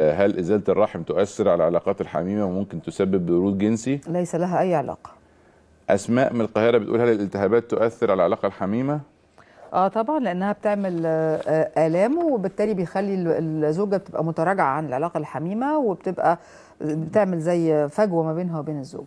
آه، هل إزالة الرحم تؤثر على العلاقات الحميمة وممكن تسبب برود جنسي؟ ليس لها أي علاقة أسماء من القاهرة بتقول هل الالتهابات تؤثر على العلاقة الحميمة؟ اه طبعا لانها بتعمل آه، آه، الام وبالتالي بيخلي الزوجه بتبقى متراجعه عن العلاقه الحميمه وبتبقى بتعمل زي فجوه ما بينها وبين الزوج